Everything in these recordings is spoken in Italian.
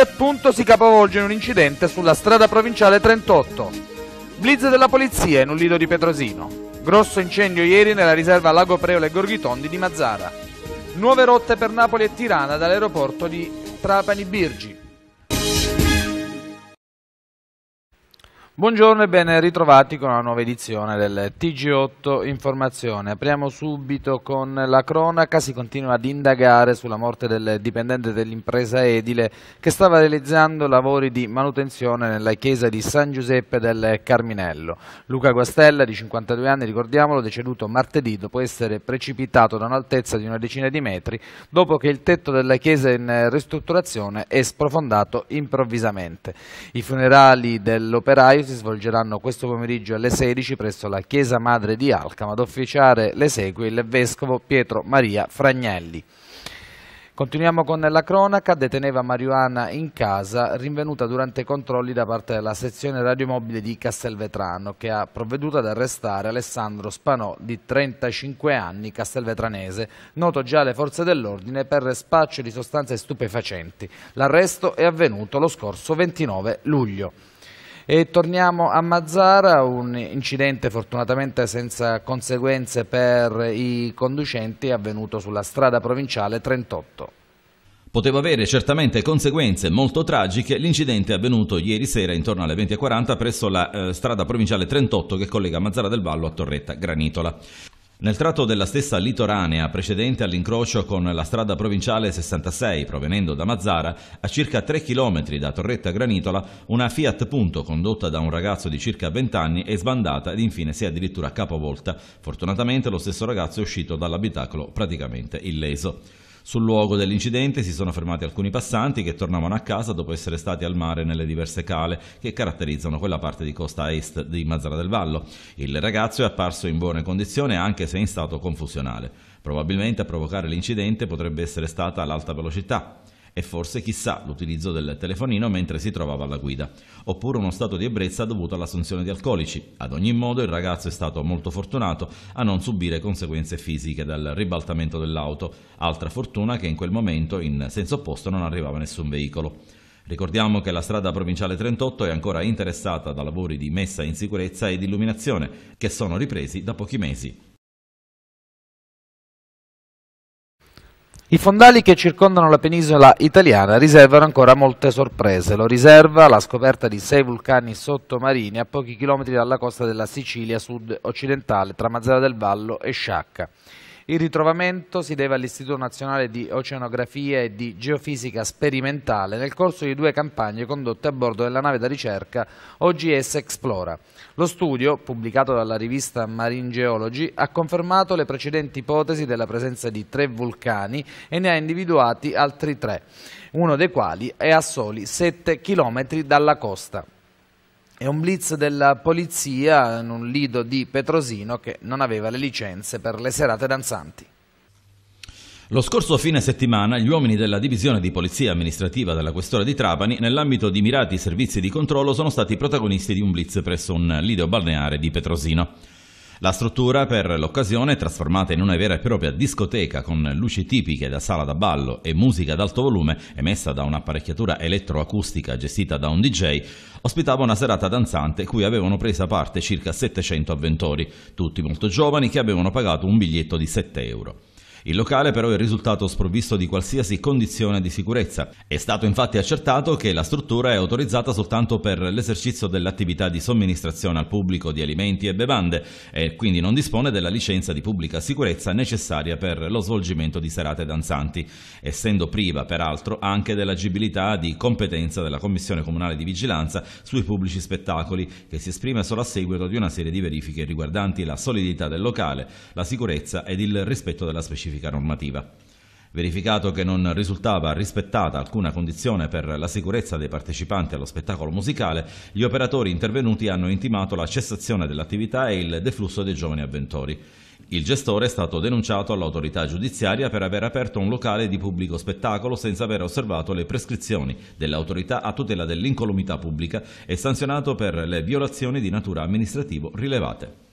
appunto si capovolge in un incidente sulla strada provinciale 38. Blitz della polizia in un lido di Petrosino. Grosso incendio ieri nella riserva Lago Preole e Gorghitondi di Mazzara. Nuove rotte per Napoli e Tirana dall'aeroporto di Trapani Birgi. Buongiorno e ben ritrovati con una nuova edizione del TG8 Informazione. Apriamo subito con la cronaca, si continua ad indagare sulla morte del dipendente dell'impresa edile che stava realizzando lavori di manutenzione nella chiesa di San Giuseppe del Carminello. Luca Guastella, di 52 anni, ricordiamolo, deceduto martedì dopo essere precipitato da un'altezza di una decina di metri dopo che il tetto della chiesa in ristrutturazione è sprofondato improvvisamente. I funerali dell'operaio si svolgeranno questo pomeriggio alle 16 presso la Chiesa Madre di Alcama ad officiare l'esequio il Vescovo Pietro Maria Fragnelli. Continuiamo con la cronaca, deteneva marijuana in casa, rinvenuta durante controlli da parte della sezione radiomobile di Castelvetrano, che ha provveduto ad arrestare Alessandro Spanò, di 35 anni, castelvetranese, noto già alle forze dell'ordine per spaccio di sostanze stupefacenti. L'arresto è avvenuto lo scorso 29 luglio. E torniamo a Mazzara, un incidente fortunatamente senza conseguenze per i conducenti avvenuto sulla strada provinciale 38. Poteva avere certamente conseguenze molto tragiche l'incidente avvenuto ieri sera intorno alle 20.40 presso la eh, strada provinciale 38 che collega Mazzara del Vallo a Torretta Granitola. Nel tratto della stessa litoranea precedente all'incrocio con la strada provinciale 66 provenendo da Mazzara, a circa 3 km da Torretta Granitola, una Fiat Punto condotta da un ragazzo di circa 20 anni è sbandata ed infine si è addirittura capovolta. Fortunatamente lo stesso ragazzo è uscito dall'abitacolo praticamente illeso. Sul luogo dell'incidente si sono fermati alcuni passanti che tornavano a casa dopo essere stati al mare nelle diverse cale che caratterizzano quella parte di costa est di Mazzara del Vallo. Il ragazzo è apparso in buone condizioni anche se in stato confusionale. Probabilmente a provocare l'incidente potrebbe essere stata l'alta velocità e forse chissà l'utilizzo del telefonino mentre si trovava alla guida, oppure uno stato di ebbrezza dovuto all'assunzione di alcolici. Ad ogni modo il ragazzo è stato molto fortunato a non subire conseguenze fisiche dal ribaltamento dell'auto, altra fortuna che in quel momento in senso opposto non arrivava nessun veicolo. Ricordiamo che la strada provinciale 38 è ancora interessata da lavori di messa in sicurezza ed illuminazione che sono ripresi da pochi mesi. I fondali che circondano la penisola italiana riservano ancora molte sorprese. Lo riserva la scoperta di sei vulcani sottomarini a pochi chilometri dalla costa della Sicilia sud-occidentale tra Mazzara del Vallo e Sciacca. Il ritrovamento si deve all'Istituto Nazionale di Oceanografia e di Geofisica Sperimentale nel corso di due campagne condotte a bordo della nave da ricerca OGS Explora. Lo studio, pubblicato dalla rivista Marine Geology, ha confermato le precedenti ipotesi della presenza di tre vulcani e ne ha individuati altri tre, uno dei quali è a soli 7 km dalla costa. È un blitz della polizia in un lido di Petrosino che non aveva le licenze per le serate danzanti. Lo scorso fine settimana gli uomini della divisione di polizia amministrativa della Questura di Trapani, nell'ambito di mirati servizi di controllo, sono stati protagonisti di un blitz presso un lido balneare di Petrosino. La struttura per l'occasione è trasformata in una vera e propria discoteca con luci tipiche da sala da ballo e musica ad alto volume emessa da un'apparecchiatura elettroacustica gestita da un DJ, ospitava una serata danzante cui avevano presa parte circa 700 avventori, tutti molto giovani che avevano pagato un biglietto di 7 euro. Il locale però è risultato sprovvisto di qualsiasi condizione di sicurezza. È stato infatti accertato che la struttura è autorizzata soltanto per l'esercizio dell'attività di somministrazione al pubblico di alimenti e bevande e quindi non dispone della licenza di pubblica sicurezza necessaria per lo svolgimento di serate danzanti, essendo priva peraltro anche dell'agibilità di competenza della Commissione Comunale di Vigilanza sui pubblici spettacoli, che si esprime solo a seguito di una serie di verifiche riguardanti la solidità del locale, la sicurezza ed il rispetto della specificazione specifica normativa. Verificato che non risultava rispettata alcuna condizione per la sicurezza dei partecipanti allo spettacolo musicale, gli operatori intervenuti hanno intimato la cessazione dell'attività e il deflusso dei giovani avventori. Il gestore è stato denunciato all'autorità giudiziaria per aver aperto un locale di pubblico spettacolo senza aver osservato le prescrizioni dell'autorità a tutela dell'incolumità pubblica e sanzionato per le violazioni di natura amministrativo rilevate.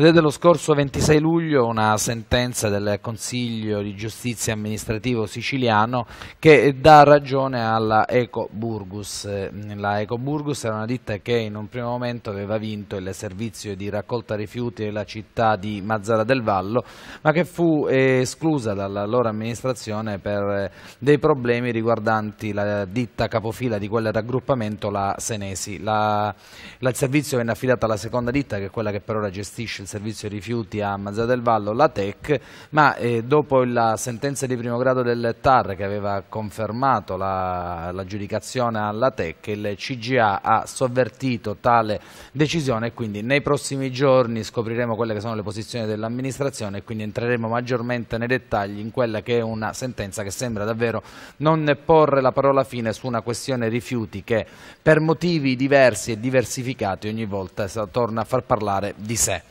Ed è dello scorso 26 luglio una sentenza del Consiglio di Giustizia Amministrativo siciliano che dà ragione alla Eco Burgus. La Eco Burgus era una ditta che in un primo momento aveva vinto il servizio di raccolta rifiuti della città di Mazzara del Vallo, ma che fu esclusa dalla loro amministrazione per dei problemi riguardanti la ditta capofila di quel raggruppamento, la Senesi. La, la, il servizio venne affidato alla seconda ditta, che è quella che per ora gestisce il servizio rifiuti a Mazzà del Vallo, la TEC, ma eh, dopo la sentenza di primo grado del TAR che aveva confermato l'aggiudicazione la, alla TEC, il CGA ha sovvertito tale decisione e quindi nei prossimi giorni scopriremo quelle che sono le posizioni dell'amministrazione e quindi entreremo maggiormente nei dettagli in quella che è una sentenza che sembra davvero non porre la parola fine su una questione rifiuti che per motivi diversi e diversificati ogni volta torna a far parlare di sé.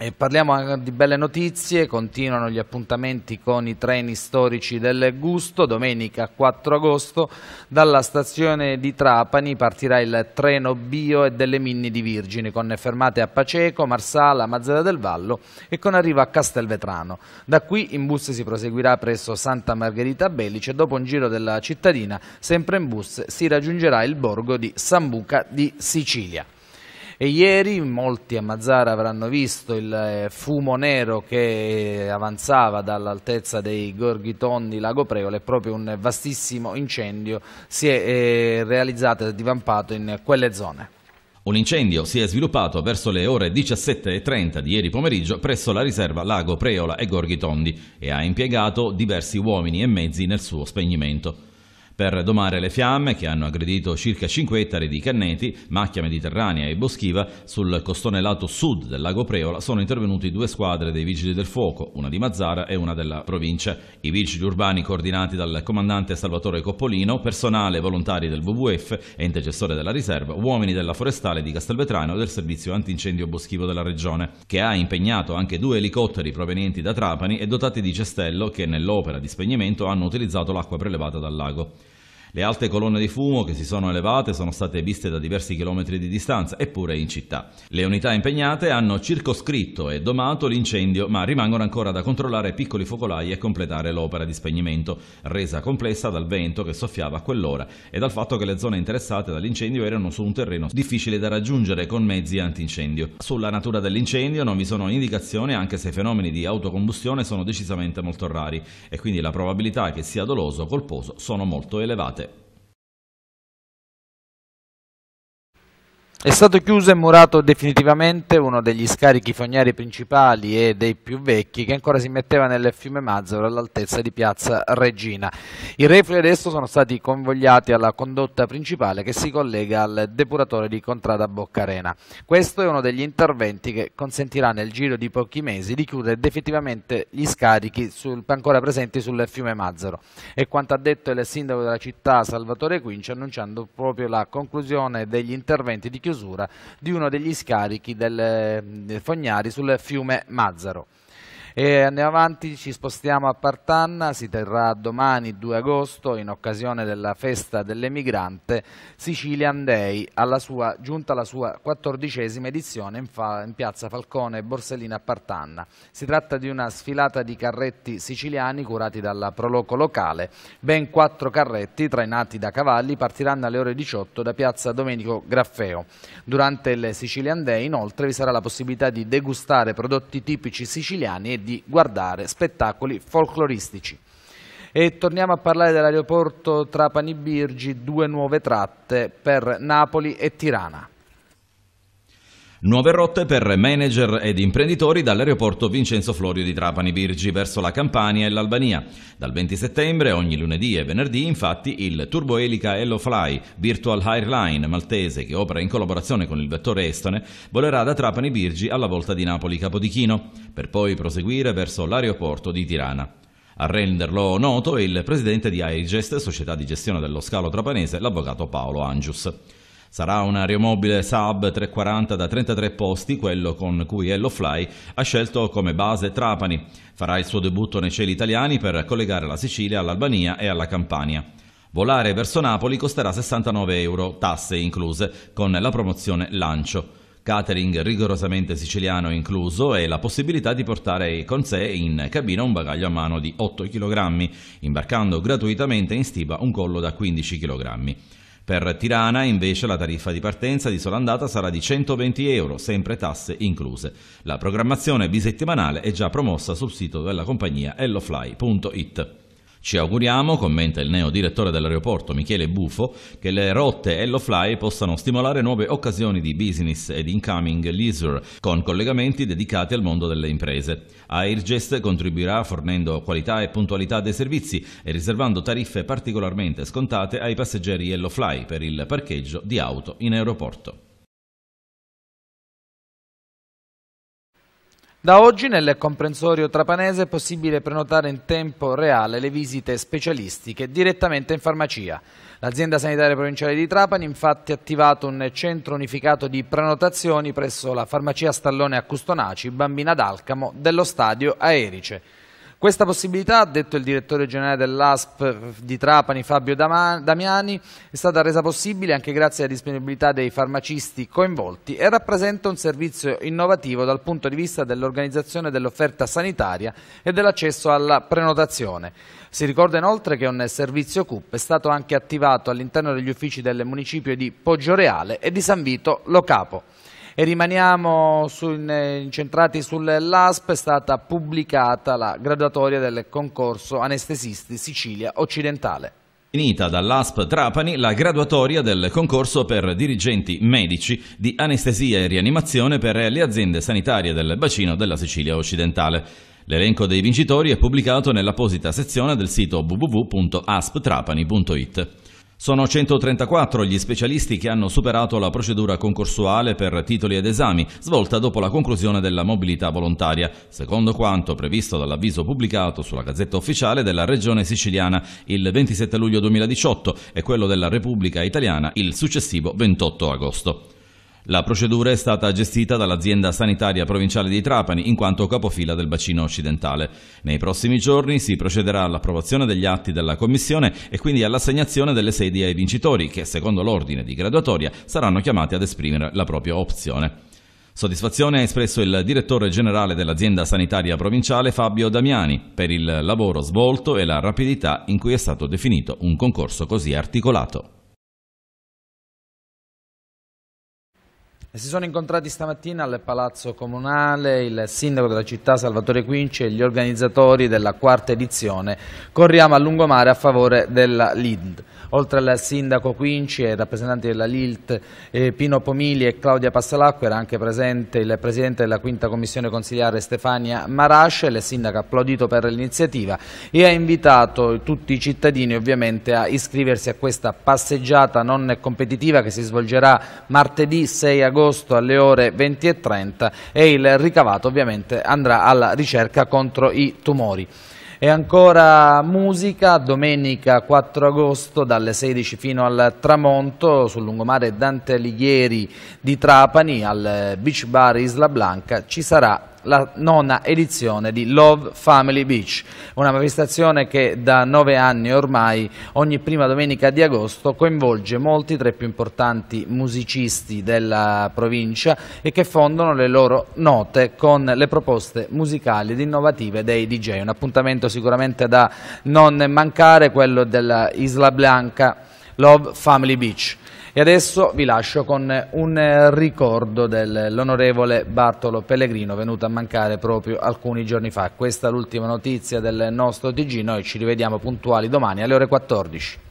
E parliamo di belle notizie, continuano gli appuntamenti con i treni storici del Gusto, domenica 4 agosto dalla stazione di Trapani partirà il treno Bio e delle mini di Virgini con fermate a Paceco, Marsala, Mazzara del Vallo e con arrivo a Castelvetrano. Da qui in bus si proseguirà presso Santa Margherita Belice e dopo un giro della cittadina, sempre in bus, si raggiungerà il borgo di Sambuca di Sicilia. E ieri molti a Mazzara avranno visto il eh, fumo nero che avanzava dall'altezza dei Gorghi Tondi, Lago e proprio un vastissimo incendio si è eh, realizzato e divampato in quelle zone. Un incendio si è sviluppato verso le ore 17.30 di ieri pomeriggio presso la riserva Lago Preola e Gorghi Tondi e ha impiegato diversi uomini e mezzi nel suo spegnimento per domare le fiamme che hanno aggredito circa 5 ettari di canneti, macchia mediterranea e boschiva sul costone lato sud del lago Preola sono intervenuti due squadre dei vigili del fuoco, una di Mazzara e una della provincia. I vigili urbani coordinati dal comandante Salvatore Coppolino, personale volontari del WWF, ente gestore della riserva, uomini della forestale di Castelvetrano e del servizio antincendio boschivo della regione, che ha impegnato anche due elicotteri provenienti da Trapani e dotati di cestello che nell'opera di spegnimento hanno utilizzato l'acqua prelevata dal lago. Le alte colonne di fumo che si sono elevate sono state viste da diversi chilometri di distanza, eppure in città. Le unità impegnate hanno circoscritto e domato l'incendio, ma rimangono ancora da controllare piccoli focolai e completare l'opera di spegnimento, resa complessa dal vento che soffiava a quell'ora e dal fatto che le zone interessate dall'incendio erano su un terreno difficile da raggiungere con mezzi antincendio. Sulla natura dell'incendio non vi sono indicazioni, anche se i fenomeni di autocombustione sono decisamente molto rari e quindi la probabilità che sia doloso o colposo sono molto elevate. È stato chiuso e murato definitivamente uno degli scarichi fognari principali e dei più vecchi che ancora si metteva nel fiume Mazzaro all'altezza di piazza Regina. I reflui adesso sono stati convogliati alla condotta principale che si collega al depuratore di Contrada Boccarena. Questo è uno degli interventi che consentirà nel giro di pochi mesi di chiudere definitivamente gli scarichi sul, ancora presenti sul fiume Mazzaro. E quanto ha detto il sindaco della città Salvatore Quinci annunciando proprio la conclusione degli interventi di chiusura chiusura di uno degli scarichi del eh, Fognari sul fiume Mazzaro. E andiamo avanti, ci spostiamo a Partanna, si terrà domani 2 agosto in occasione della festa dell'emigrante Sicilian Day, alla sua, giunta alla sua quattordicesima edizione in, fa, in piazza Falcone e Borsellina a Partanna. Si tratta di una sfilata di carretti siciliani curati dalla Proloco locale, ben quattro carretti trainati da cavalli partiranno alle ore 18 da piazza Domenico Graffeo. Durante il Sicilian Day inoltre vi sarà la possibilità di degustare prodotti tipici siciliani e di di guardare spettacoli folcloristici. E torniamo a parlare dell'aeroporto Trapani-Birgi, due nuove tratte per Napoli e Tirana. Nuove rotte per manager ed imprenditori dall'aeroporto Vincenzo Florio di Trapani Birgi verso la Campania e l'Albania. Dal 20 settembre, ogni lunedì e venerdì, infatti, il Turbo turboelica Hellofly, virtual airline maltese che opera in collaborazione con il vettore estone, volerà da Trapani Birgi alla volta di Napoli Capodichino, per poi proseguire verso l'aeroporto di Tirana. A renderlo noto è il presidente di Airgest, società di gestione dello scalo trapanese, l'avvocato Paolo Angius. Sarà un aeromobile Saab 340 da 33 posti, quello con cui Yellowfly ha scelto come base Trapani. Farà il suo debutto nei cieli italiani per collegare la Sicilia all'Albania e alla Campania. Volare verso Napoli costerà 69 euro, tasse incluse, con la promozione Lancio catering rigorosamente siciliano incluso e la possibilità di portare con sé in cabina un bagaglio a mano di 8 kg, imbarcando gratuitamente in stiva un collo da 15 kg. Per Tirana invece la tariffa di partenza di sola andata sarà di 120 euro, sempre tasse incluse. La programmazione bisettimanale è già promossa sul sito della compagnia ellofly.it. Ci auguriamo, commenta il neo direttore dell'aeroporto Michele Bufo, che le rotte Hello Fly possano stimolare nuove occasioni di business ed incoming leisure con collegamenti dedicati al mondo delle imprese. Airgest contribuirà fornendo qualità e puntualità dei servizi e riservando tariffe particolarmente scontate ai passeggeri Hello Fly per il parcheggio di auto in aeroporto. Da oggi nel comprensorio trapanese è possibile prenotare in tempo reale le visite specialistiche direttamente in farmacia. L'azienda sanitaria provinciale di Trapani infatti ha attivato un centro unificato di prenotazioni presso la farmacia Stallone a Custonaci, Bambina d'Alcamo, dello stadio Aerice. Questa possibilità, ha detto il direttore generale dell'ASP di Trapani Fabio Damiani, è stata resa possibile anche grazie alla disponibilità dei farmacisti coinvolti e rappresenta un servizio innovativo dal punto di vista dell'organizzazione dell'offerta sanitaria e dell'accesso alla prenotazione. Si ricorda inoltre che un servizio CUP è stato anche attivato all'interno degli uffici del municipio di Poggioreale e di San Vito Lo Capo. E rimaniamo su, incentrati sull'ASP, è stata pubblicata la graduatoria del concorso anestesisti Sicilia Occidentale. Finita dall'ASP Trapani la graduatoria del concorso per dirigenti medici di anestesia e rianimazione per le aziende sanitarie del bacino della Sicilia occidentale. L'elenco dei vincitori è pubblicato nell'apposita sezione del sito www.asptrapani.it. Sono 134 gli specialisti che hanno superato la procedura concorsuale per titoli ed esami, svolta dopo la conclusione della mobilità volontaria, secondo quanto previsto dall'avviso pubblicato sulla Gazzetta Ufficiale della Regione Siciliana il 27 luglio 2018 e quello della Repubblica Italiana il successivo 28 agosto. La procedura è stata gestita dall'azienda sanitaria provinciale di Trapani in quanto capofila del bacino occidentale. Nei prossimi giorni si procederà all'approvazione degli atti della commissione e quindi all'assegnazione delle sedi ai vincitori che secondo l'ordine di graduatoria saranno chiamati ad esprimere la propria opzione. Soddisfazione ha espresso il direttore generale dell'azienda sanitaria provinciale Fabio Damiani per il lavoro svolto e la rapidità in cui è stato definito un concorso così articolato. Si sono incontrati stamattina al Palazzo Comunale il sindaco della città Salvatore Quinci e gli organizzatori della quarta edizione Corriamo a lungomare a favore della LID. Oltre al sindaco Quinci e rappresentanti della Lilt eh, Pino Pomili e Claudia Passalacqua era anche presente il presidente della quinta commissione consigliare Stefania Marasce, il sindaco ha applaudito per l'iniziativa e ha invitato tutti i cittadini ovviamente a iscriversi a questa passeggiata non competitiva che si svolgerà martedì 6 agosto alle ore 20.30 e il ricavato ovviamente andrà alla ricerca contro i tumori. E ancora musica, domenica 4 agosto dalle 16 fino al tramonto sul lungomare Dante Alighieri di Trapani al Beach Bar Isla Blanca ci sarà la nona edizione di Love Family Beach, una manifestazione che da nove anni ormai ogni prima domenica di agosto coinvolge molti tra i più importanti musicisti della provincia e che fondono le loro note con le proposte musicali ed innovative dei DJ. Un appuntamento sicuramente da non mancare, quello della Isla Blanca Love Family Beach. E adesso vi lascio con un eh, ricordo dell'onorevole Bartolo Pellegrino venuto a mancare proprio alcuni giorni fa. Questa è l'ultima notizia del nostro TG, noi ci rivediamo puntuali domani alle ore 14.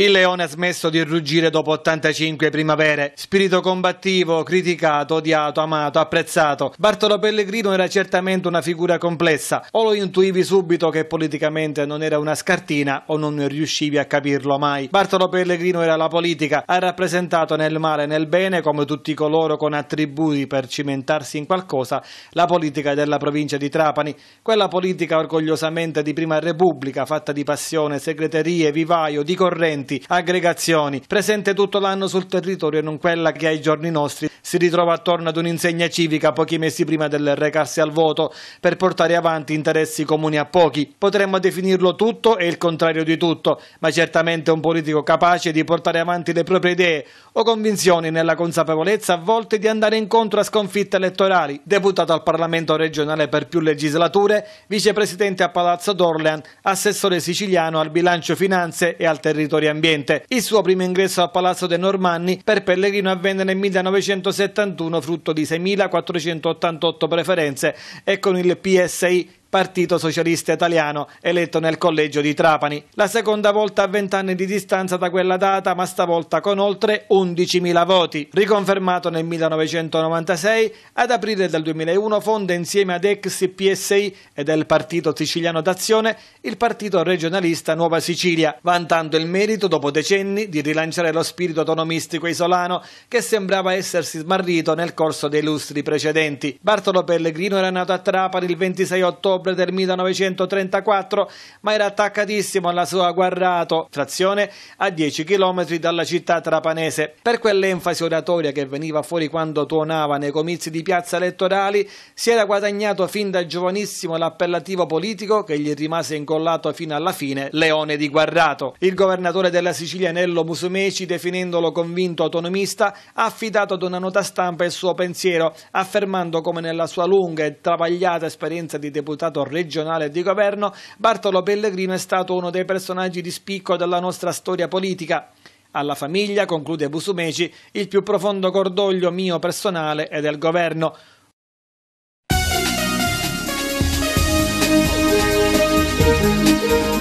Il leone ha smesso di ruggire dopo 85 primavere. Spirito combattivo, criticato, odiato, amato, apprezzato. Bartolo Pellegrino era certamente una figura complessa. O lo intuivi subito che politicamente non era una scartina o non riuscivi a capirlo mai. Bartolo Pellegrino era la politica. Ha rappresentato nel male e nel bene, come tutti coloro con attributi per cimentarsi in qualcosa, la politica della provincia di Trapani. Quella politica orgogliosamente di prima repubblica, fatta di passione, segreterie, vivaio, di corrente movimenti, aggregazioni, presente tutto l'anno sul territorio e non quella che ai giorni nostri si ritrova attorno ad un'insegna civica pochi mesi prima del recarsi al voto per portare avanti interessi comuni a pochi. Potremmo definirlo tutto e il contrario di tutto, ma certamente un politico capace di portare avanti le proprie idee o convinzioni nella consapevolezza a volte di andare incontro a sconfitte elettorali. Deputato al Parlamento regionale per più legislature, vicepresidente a Palazzo d'Orlean, assessore siciliano al bilancio finanze e al territorio ambiente ambiente. Il suo primo ingresso al Palazzo dei Normanni per Pellegrino avvenne nel 1971 frutto di 6.488 preferenze e con il PSI Partito Socialista Italiano, eletto nel collegio di Trapani. La seconda volta a vent'anni di distanza da quella data, ma stavolta con oltre 11.000 voti. Riconfermato nel 1996, ad aprile del 2001 fonda insieme ad ex PSI e del Partito Siciliano d'Azione il Partito Regionalista Nuova Sicilia, vantando il merito dopo decenni di rilanciare lo spirito autonomistico isolano che sembrava essersi smarrito nel corso dei lustri precedenti. Bartolo Pellegrino era nato a Trapani il 26 ottobre ottobre del 1934, ma era attaccatissimo alla sua Guarrato, frazione a 10 km dalla città trapanese. Per quell'enfasi oratoria che veniva fuori quando tuonava nei comizi di piazza elettorali, si era guadagnato fin da giovanissimo l'appellativo politico che gli rimase incollato fino alla fine, Leone di Guarrato. Il governatore della Sicilia Nello Musumeci, definendolo convinto autonomista, ha affidato ad una nota stampa il suo pensiero, affermando come nella sua lunga e travagliata esperienza di deputato segretario regionale di governo, Bartolo Pellegrino è stato uno dei personaggi di spicco della nostra storia politica. Alla famiglia, conclude Busumeci, il più profondo cordoglio mio personale e del governo. Thank you.